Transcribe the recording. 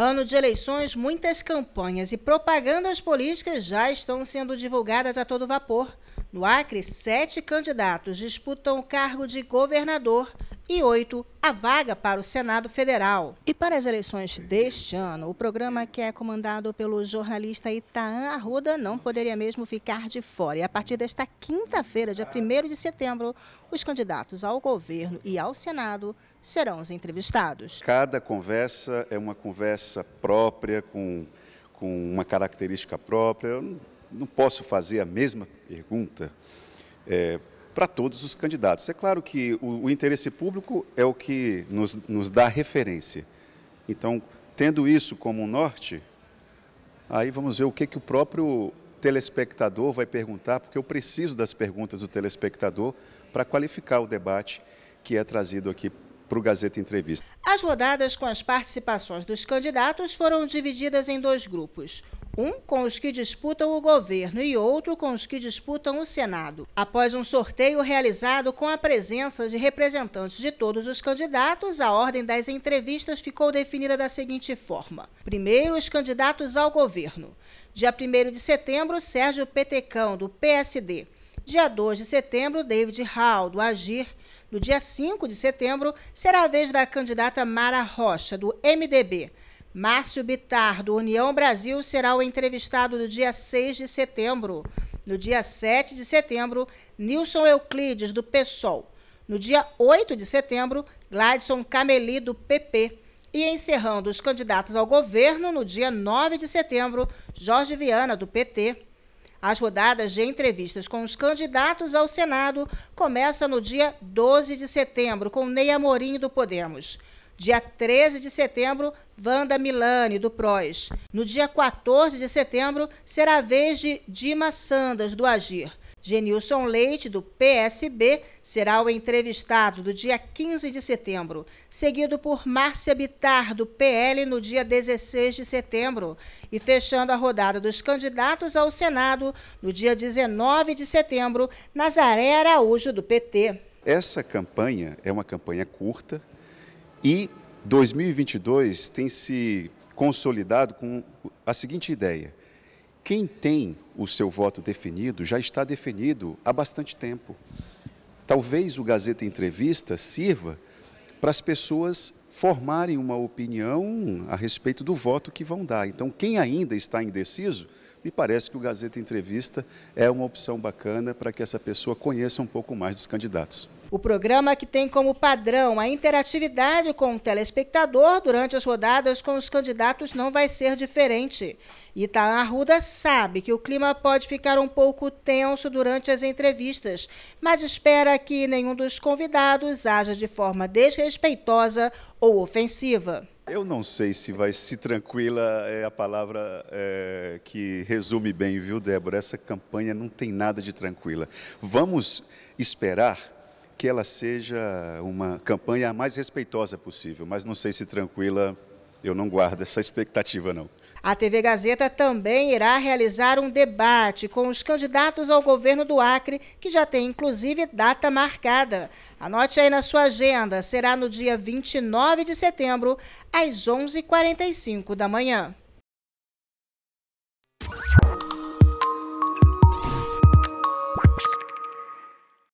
Ano de eleições, muitas campanhas e propagandas políticas já estão sendo divulgadas a todo vapor. No Acre, sete candidatos disputam o cargo de governador e 8 a vaga para o Senado Federal. E para as eleições deste ano, o programa que é comandado pelo jornalista Itaan Arruda não poderia mesmo ficar de fora. E a partir desta quinta-feira, dia 1 de setembro, os candidatos ao governo e ao Senado serão os entrevistados. Cada conversa é uma conversa própria, com, com uma característica própria. Eu não, posso fazer a mesma pergunta. É, para todos os candidatos. É claro que o, o interesse público é o que nos, nos dá referência. Então, tendo isso como um norte, aí vamos ver o que, que o próprio telespectador vai perguntar, porque eu preciso das perguntas do telespectador para qualificar o debate que é trazido aqui para o Gazeta Entrevista. As rodadas com as participações dos candidatos foram divididas em dois grupos. Um com os que disputam o governo e outro com os que disputam o Senado. Após um sorteio realizado com a presença de representantes de todos os candidatos, a ordem das entrevistas ficou definida da seguinte forma: primeiro, os candidatos ao governo. Dia 1 de setembro, Sérgio Petecão, do PSD. Dia 2 de setembro, David Hall, do Agir. No dia 5 de setembro, será a vez da candidata Mara Rocha, do MDB. Márcio Bitar, do União Brasil, será o entrevistado do dia 6 de setembro. No dia 7 de setembro, Nilson Euclides, do PSOL. No dia 8 de setembro, Gladson Cameli, do PP. E encerrando os candidatos ao governo, no dia 9 de setembro, Jorge Viana, do PT. As rodadas de entrevistas com os candidatos ao Senado começam no dia 12 de setembro, com Ney Amorim, do Podemos. Dia 13 de setembro, Wanda Milani, do PROS. No dia 14 de setembro, será a vez de Dima Sandas, do Agir. Genilson Leite, do PSB, será o entrevistado do dia 15 de setembro, seguido por Márcia Bitar, do PL, no dia 16 de setembro, e fechando a rodada dos candidatos ao Senado, no dia 19 de setembro, Nazaré Araújo, do PT. Essa campanha é uma campanha curta e 2022 tem se consolidado com a seguinte ideia: quem tem o seu voto definido já está definido há bastante tempo. Talvez o Gazeta Entrevista sirva para as pessoas formarem uma opinião a respeito do voto que vão dar. Então, quem ainda está indeciso, me parece que o Gazeta Entrevista é uma opção bacana para que essa pessoa conheça um pouco mais dos candidatos. O programa que tem como padrão a interatividade com o telespectador durante as rodadas com os candidatos não vai ser diferente. Itaan Arruda sabe que o clima pode ficar um pouco tenso durante as entrevistas, mas espera que nenhum dos convidados haja de forma desrespeitosa ou ofensiva. Eu não sei se vai se tranquila é a palavra é, que resume bem, viu, Débora? Essa campanha não tem nada de tranquila. Vamos esperar que ela seja uma campanha a mais respeitosa possível, mas não sei se tranquila eu não guardo essa expectativa, não. A TV Gazeta também irá realizar um debate com os candidatos ao governo do Acre, que já tem inclusive data marcada. Anote aí na sua agenda, será no dia 29 de setembro, às 11h45 da manhã.